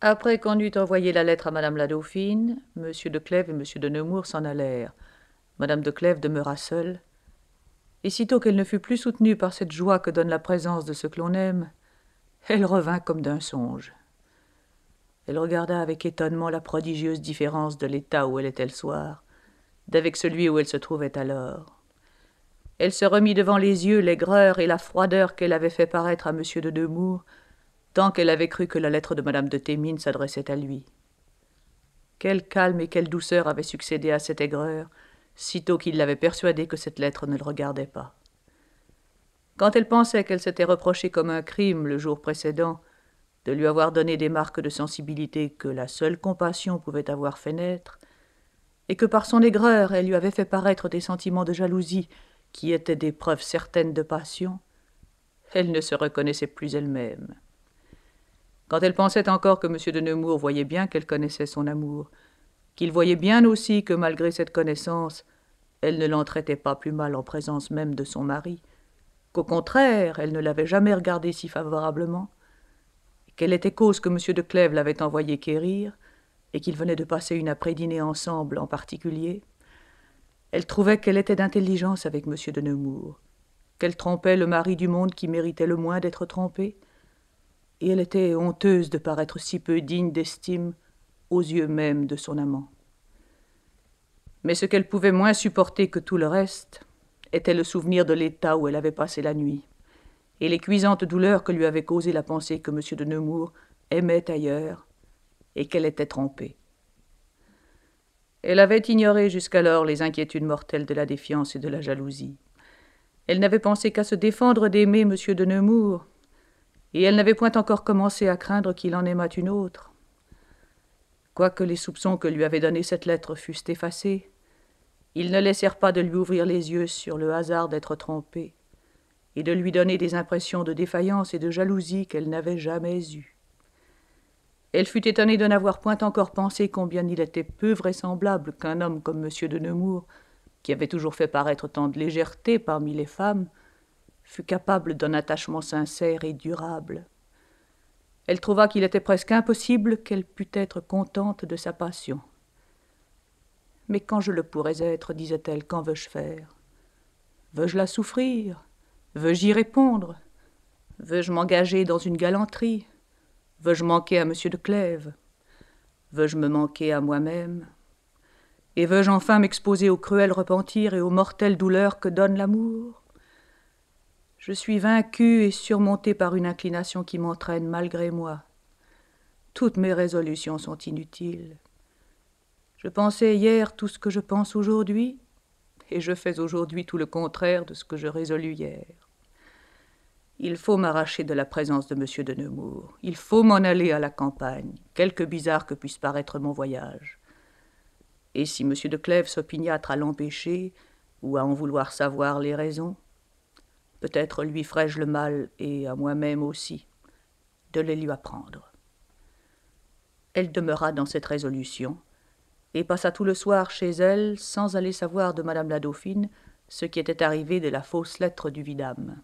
après qu'on eut envoyé la lettre à madame la dauphine Monsieur de clèves et Monsieur de nemours s'en allèrent madame de clèves demeura seule et sitôt qu'elle ne fut plus soutenue par cette joie que donne la présence de ce que l'on aime elle revint comme d'un songe elle regarda avec étonnement la prodigieuse différence de l'état où elle était le soir d'avec celui où elle se trouvait alors elle se remit devant les yeux l'aigreur et la froideur qu'elle avait fait paraître à Monsieur de nemours tant qu'elle avait cru que la lettre de Madame de Témines s'adressait à lui. Quel calme et quelle douceur avaient succédé à cette aigreur, sitôt qu'il l'avait persuadée que cette lettre ne le regardait pas. Quand elle pensait qu'elle s'était reprochée comme un crime le jour précédent de lui avoir donné des marques de sensibilité que la seule compassion pouvait avoir fait naître, et que par son aigreur elle lui avait fait paraître des sentiments de jalousie qui étaient des preuves certaines de passion, elle ne se reconnaissait plus elle-même quand elle pensait encore que M. de Nemours voyait bien qu'elle connaissait son amour, qu'il voyait bien aussi que malgré cette connaissance, elle ne l'en pas plus mal en présence même de son mari, qu'au contraire, elle ne l'avait jamais regardé si favorablement, qu'elle était cause que M. de Clèves l'avait envoyé quérir, et qu'ils venaient de passer une après dîner ensemble en particulier, elle trouvait qu'elle était d'intelligence avec M. de Nemours, qu'elle trompait le mari du monde qui méritait le moins d'être trompé, et elle était honteuse de paraître si peu digne d'estime aux yeux même de son amant. Mais ce qu'elle pouvait moins supporter que tout le reste était le souvenir de l'état où elle avait passé la nuit, et les cuisantes douleurs que lui avait causées la pensée que M. de Nemours aimait ailleurs et qu'elle était trompée. Elle avait ignoré jusqu'alors les inquiétudes mortelles de la défiance et de la jalousie. Elle n'avait pensé qu'à se défendre d'aimer M. de Nemours et elle n'avait point encore commencé à craindre qu'il en aimât une autre. Quoique les soupçons que lui avait donnés cette lettre fussent effacés, ils ne laissèrent pas de lui ouvrir les yeux sur le hasard d'être trompé, et de lui donner des impressions de défaillance et de jalousie qu'elle n'avait jamais eues. Elle fut étonnée de n'avoir point encore pensé combien il était peu vraisemblable qu'un homme comme M. de Nemours, qui avait toujours fait paraître tant de légèreté parmi les femmes, fut capable d'un attachement sincère et durable. Elle trouva qu'il était presque impossible qu'elle pût être contente de sa passion. Mais quand je le pourrais être, disait-elle, qu'en veux-je faire Veux-je la souffrir Veux-je y répondre Veux-je m'engager dans une galanterie Veux-je manquer à M. de Clèves Veux-je me manquer à moi-même Et veux-je enfin m'exposer au cruel repentir et aux mortelles douleurs que donne l'amour je suis vaincue et surmonté par une inclination qui m'entraîne malgré moi. Toutes mes résolutions sont inutiles. Je pensais hier tout ce que je pense aujourd'hui, et je fais aujourd'hui tout le contraire de ce que je résolus hier. Il faut m'arracher de la présence de M. de Nemours. Il faut m'en aller à la campagne, quelque bizarre que puisse paraître mon voyage. Et si M. de Clèves s'opiniâtre à l'empêcher, ou à en vouloir savoir les raisons, Peut-être lui ferai-je le mal, et à moi-même aussi, de les lui apprendre. Elle demeura dans cette résolution, et passa tout le soir chez elle sans aller savoir de madame la dauphine ce qui était arrivé de la fausse lettre du vidame.